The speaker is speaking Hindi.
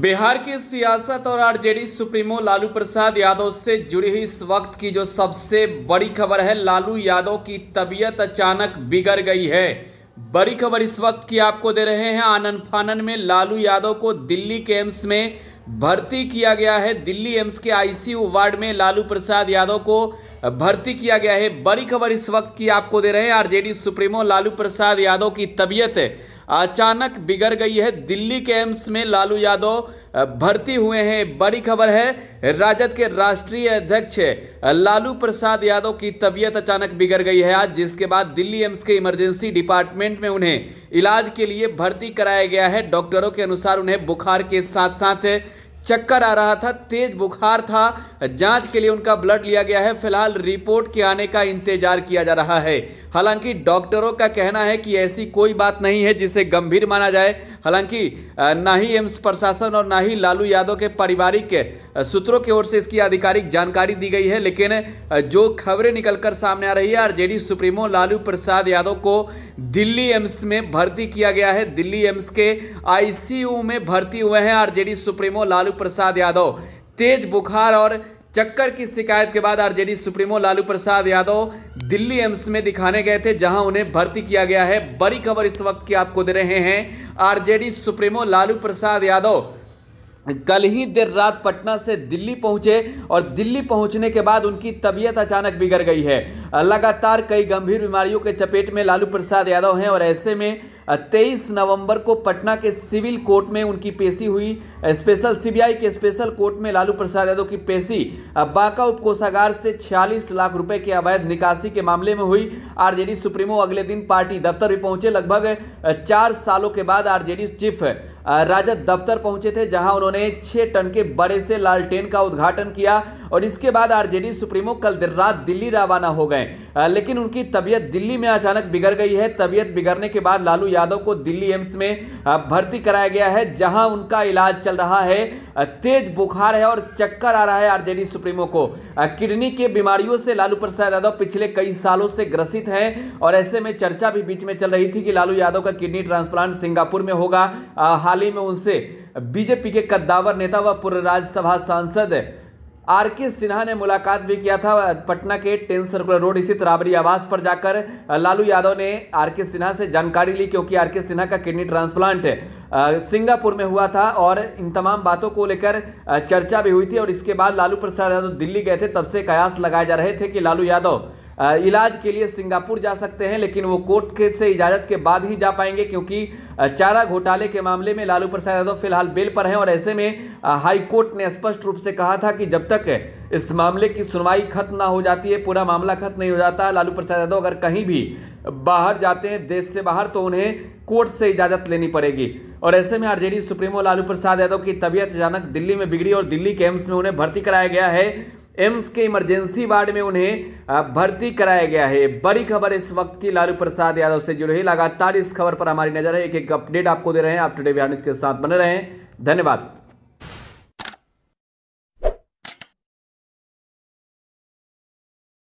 बिहार की सियासत और आरजेडी सुप्रीमो लालू प्रसाद यादव से जुड़ी हुई इस वक्त की जो सबसे बड़ी खबर है लालू यादव की तबीयत अचानक बिगड़ गई है बड़ी खबर इस वक्त की आपको दे रहे हैं आनंद फानन में लालू यादव को दिल्ली के एम्स में भर्ती किया गया है दिल्ली एम्स के आईसीयू वार्ड में लालू प्रसाद यादव को भर्ती किया गया है बड़ी खबर इस वक्त की आपको दे रहे हैं आरजेडी सुप्रीमो लालू प्रसाद यादव की तबीयत अचानक बिगड़ गई है दिल्ली के एम्स में लालू यादव भर्ती हुए हैं बड़ी खबर है राजद के राष्ट्रीय अध्यक्ष लालू प्रसाद यादव की तबीयत अचानक बिगड़ गई है आज जिसके बाद दिल्ली एम्स के इमरजेंसी डिपार्टमेंट में उन्हें इलाज के लिए भर्ती कराया गया है डॉक्टरों के अनुसार उन्हें बुखार के साथ साथ चक्कर आ रहा था तेज बुखार था जांच के लिए उनका ब्लड लिया गया है फिलहाल रिपोर्ट के आने का इंतजार किया जा रहा है हालांकि डॉक्टरों का कहना है कि ऐसी कोई बात नहीं है जिसे गंभीर माना जाए हालांकि ना ही एम्स प्रशासन और ना ही लालू यादव के पारिवारिक सूत्रों की ओर से इसकी आधिकारिक जानकारी दी गई है लेकिन जो खबरें निकलकर सामने आ रही है आरजेडी सुप्रीमो लालू प्रसाद यादव को दिल्ली एम्स में भर्ती किया गया है दिल्ली एम्स के आईसीयू में भर्ती हुए हैं आरजेडी सुप्रीमो लालू प्रसाद यादव तेज बुखार और चक्कर की शिकायत के बाद RJD supremo Lalu Prasad Yadav Delhi AIIMS में दिखाने गए थे जहां उन्हें भर्ती किया गया है बड़ी खबर इस वक्त की आपको दे रहे हैं आरजेडी सुप्रीमो लालू प्रसाद यादव कल ही देर रात पटना से दिल्ली पहुंचे और दिल्ली पहुंचने के बाद उनकी तबीयत अचानक बिगड़ गई है लगातार कई गंभीर बीमारियों के चपेट में लालू प्रसाद यादव हैं और ऐसे में तेईस नवंबर को पटना के सिविल कोर्ट में उनकी पेशी हुई स्पेशल सीबीआई के स्पेशल कोर्ट में लालू प्रसाद यादव की पेशी बांका उप कोषागार से छियालीस लाख रुपए की अवैध निकासी के मामले में हुई आरजेडी सुप्रीमो अगले दिन पार्टी दफ्तर भी पहुंचे लगभग चार सालों के बाद आरजेडी चीफ राजद दफ्तर पहुंचे थे जहां उन्होंने छह टन के बड़े से लालटेन का उद्घाटन किया और इसके बाद आरजेडी सुप्रीमो कल देर रात दिल्ली रवाना हो गए लेकिन उनकी तबियत दिल्ली में अचानक बिगड़ गई है तबियत बिगड़ने के बाद लालू यादव को दिल्ली एम्स में भर्ती कराया गया है जहां उनका इलाज चल रहा है तेज बुखार है और चक्कर आ रहा है आरजेडी सुप्रीमो को किडनी के बीमारियों से लालू प्रसाद यादव पिछले कई सालों से ग्रसित हैं और ऐसे में चर्चा भी बीच में चल रही थी कि लालू यादव का किडनी ट्रांसप्लांट सिंगापुर में होगा हाल ही में उनसे बीजेपी के कद्दावर नेता व पूर्व राज्यसभा सांसद आर के सिन्हा ने मुलाकात भी किया था पटना के टेन सर्कुलर रोड स्थित राबरी आवास पर जाकर लालू यादव ने आर के सिन्हा से जानकारी ली क्योंकि आर के सिन्हा का किडनी ट्रांसप्लांट सिंगापुर में हुआ था और इन तमाम बातों को लेकर चर्चा भी हुई थी और इसके बाद लालू प्रसाद यादव दिल्ली गए थे तब से कयास लगाए जा रहे थे कि लालू यादव इलाज के लिए सिंगापुर जा सकते हैं लेकिन वो कोर्ट के से इजाज़त के बाद ही जा पाएंगे क्योंकि चारा घोटाले के मामले में लालू प्रसाद यादव फिलहाल बेल पर हैं और ऐसे में हाई कोर्ट ने स्पष्ट रूप से कहा था कि जब तक इस मामले की सुनवाई खत्म ना हो जाती है पूरा मामला खत्म नहीं हो जाता लालू प्रसाद यादव अगर कहीं भी बाहर जाते हैं देश से बाहर तो उन्हें कोर्ट से इजाज़त लेनी पड़ेगी और ऐसे में आरजेडी सुप्रीमो लालू प्रसाद यादव की तबीयत अचानक दिल्ली में बिगड़ी और दिल्ली के एम्स में उन्हें भर्ती कराया गया है एम्स के इमरजेंसी वार्ड में उन्हें भर्ती कराया गया है बड़ी खबर इस वक्त की लालू प्रसाद यादव से जुड़ी है लगातार इस खबर पर हमारी नजर है एक एक अपडेट आपको दे रहे हैं आप टुडे बिहार न्यूज के साथ बने रहें धन्यवाद